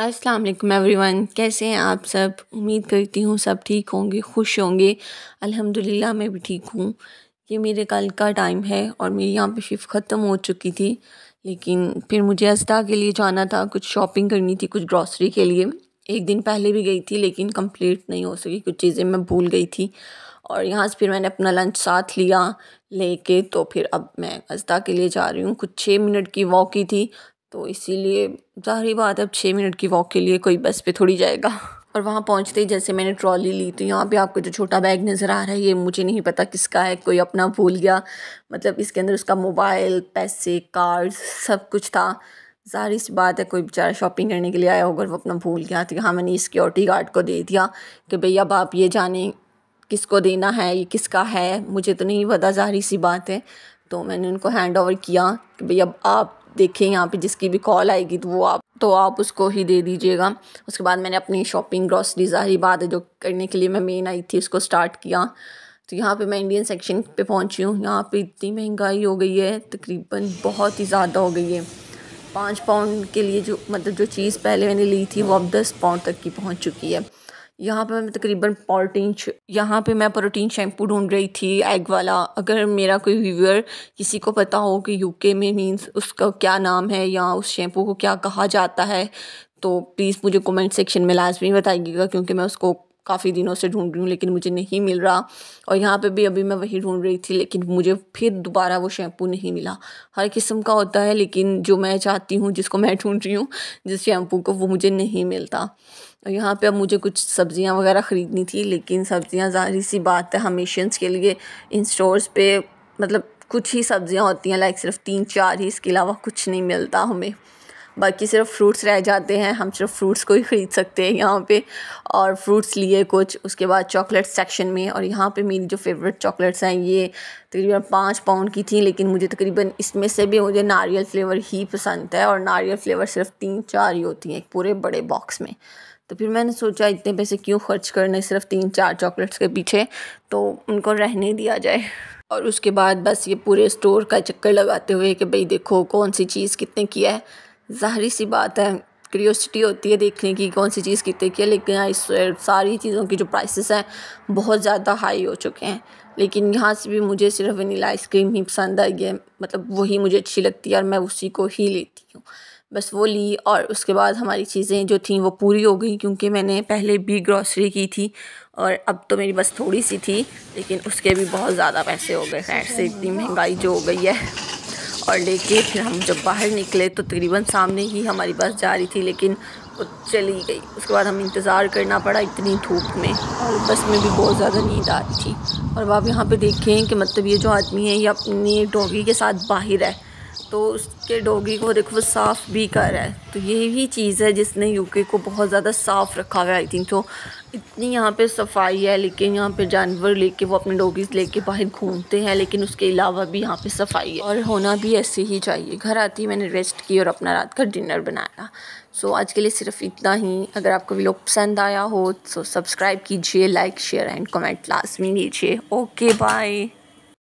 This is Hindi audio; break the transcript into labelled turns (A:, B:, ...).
A: अस्सलाम वालेकुम एवरीवन कैसे हैं आप सब उम्मीद करती हूँ सब ठीक होंगे खुश होंगे अल्हम्दुलिल्लाह मैं भी ठीक हूँ ये मेरे कल का टाइम है और मेरी यहाँ पे शिफ्ट ख़त्म हो चुकी थी लेकिन फिर मुझे अस्ता के लिए जाना था कुछ शॉपिंग करनी थी कुछ ग्रॉसरी के लिए एक दिन पहले भी गई थी लेकिन कम्प्लीट नहीं हो सकी कुछ चीज़ें मैं भूल गई थी और यहाँ से फिर मैंने अपना लंच साथ लिया लेके तो फिर अब मैं अजदा के लिए जा रही हूँ कुछ छः मिनट की वॉक की थी तो इसीलिए जाहरी बात है अब छः मिनट की वॉक के लिए कोई बस पे थोड़ी जाएगा और वहाँ पहुँचते ही जैसे मैंने ट्रॉली ली तो यहाँ पे आपको जो छोटा बैग नज़र आ रहा है ये मुझे नहीं पता किसका है कोई अपना भूल गया मतलब इसके अंदर उसका मोबाइल पैसे कार्ड सब कुछ था जाहिर सी बात है कोई बेचारा शॉपिंग करने के लिए आया होगा वो अपना भूल गया तो यहाँ मैंने सिक्योरिटी गार्ड को दे दिया कि भाई अब आप ये जाने किसको देना है ये किसका है मुझे तो नहीं पता जाहिर सी बात है तो मैंने उनको हैंड ओवर किया कि भैया अब आप देखें यहाँ पे जिसकी भी कॉल आएगी तो वो आप तो आप उसको ही दे दीजिएगा उसके बाद मैंने अपनी शॉपिंग ग्रॉसरी जाहिर बात है जो करने के लिए मैं मेन आई थी उसको स्टार्ट किया तो यहाँ पे मैं इंडियन सेक्शन पे पहुँची हूँ यहाँ पे इतनी महंगाई हो गई है तकरीबन बहुत ही ज़्यादा हो गई है पाँच पाउंड के लिए जो मतलब जो चीज़ पहले मैंने ली थी वो अब दस पाउंड तक की पहुँच चुकी है यहाँ पर मैं तकरीबन प्रोटीन यहाँ पे मैं प्रोटीन शैम्पू ढूंढ रही थी एग वाला अगर मेरा कोई व्यूअर किसी को पता हो कि यूके में मींस उसका क्या नाम है या उस शैम्पू को क्या कहा जाता है तो प्लीज़ मुझे कमेंट सेक्शन में लाजमी बताइएगा क्योंकि मैं उसको काफ़ी दिनों से ढूंढ रही हूँ लेकिन मुझे नहीं मिल रहा और यहाँ पे भी अभी मैं वही ढूंढ रही थी लेकिन मुझे फिर दोबारा वो शैम्पू नहीं मिला हर किस्म का होता है लेकिन जो मैं चाहती हूँ जिसको मैं ढूंढ रही हूँ जिस शैम्पू को वो मुझे नहीं मिलता और यहाँ पे अब मुझे कुछ सब्ज़ियाँ वगैरह ख़रीदनी थी लेकिन सब्ज़ियाँ जाहिर सी बात है हमेशियंस के लिए इन स्टोर्स पे मतलब कुछ ही सब्ज़ियाँ होती हैं लाइक सिर्फ तीन चार ही इसके अलावा कुछ नहीं मिलता हमें बाकी सिर्फ फ्रूट्स रह जाते हैं हम सिर्फ फ्रूट्स को ही ख़रीद सकते हैं यहाँ पे और फ्रूट्स लिए कुछ उसके बाद चॉकलेट सेक्शन में और यहाँ पे मेरी जो फेवरेट चॉकलेट्स हैं ये तकरीबन पाँच पाउंड की थी लेकिन मुझे तकरीबन इसमें से भी मुझे नारियल फ्लेवर ही पसंद है और नारियल फ्लेवर सिर्फ तीन चार ही होती हैं पूरे बड़े बॉक्स में तो फिर मैंने सोचा इतने पैसे क्यों खर्च करने सिर्फ तीन चार चॉकलेट्स के पीछे तो उनको रहने दिया जाए और उसके बाद बस ये पूरे स्टोर का चक्कर लगाते हुए कि भाई देखो कौन सी चीज़ कितने की है ज़ाहरी सी बात है क्रियोसिटी होती है देखने की कौन सी चीज़ कितने की है लेकिन यहाँ इस सारी चीज़ों की जो प्राइसेस हैं बहुत ज़्यादा हाई हो चुके हैं लेकिन यहाँ से भी मुझे सिर्फ वनीला आइसक्रीम ही पसंद आई है मतलब वही मुझे अच्छी लगती है और मैं उसी को ही लेती हूँ बस वो ली और उसके बाद हमारी चीज़ें जो थी वो पूरी हो गई क्योंकि मैंने पहले भी ग्रॉसरी की थी और अब तो मेरी बस थोड़ी सी थी लेकिन उसके भी बहुत ज़्यादा पैसे हो गए खैर से इतनी महंगाई जो हो गई है और लेके फिर हम जब बाहर निकले तो तकरीबन सामने ही हमारी बस जा रही थी लेकिन वो चली गई उसके बाद हमें इंतज़ार करना पड़ा इतनी धूप में और बस में भी बहुत ज़्यादा नींद आ रही थी और अब आप यहाँ पे देखें कि मतलब ये जो आदमी है ये अपनी डॉगी के साथ बाहर है तो उसके डॉगी को देखो वो साफ़ भी कर रहा है तो यही भी चीज़ है जिसने यूके को बहुत ज़्यादा साफ़ रखा हुआ आई थिंक तो इतनी यहाँ पे सफाई है लेकिन यहाँ पे जानवर लेके वो अपने डॉगीज़ लेके बाहर घूमते हैं लेकिन उसके अलावा भी यहाँ पे सफाई है और होना भी ऐसे ही चाहिए घर आती मैंने रेस्ट की और अपना रात का डिनर बनाया सो आज के लिए सिर्फ इतना ही अगर आपको वीलोग पसंद आया हो तो सब्सक्राइब कीजिए लाइक शेयर एंड कमेंट लाजमी लीजिए ओके बाय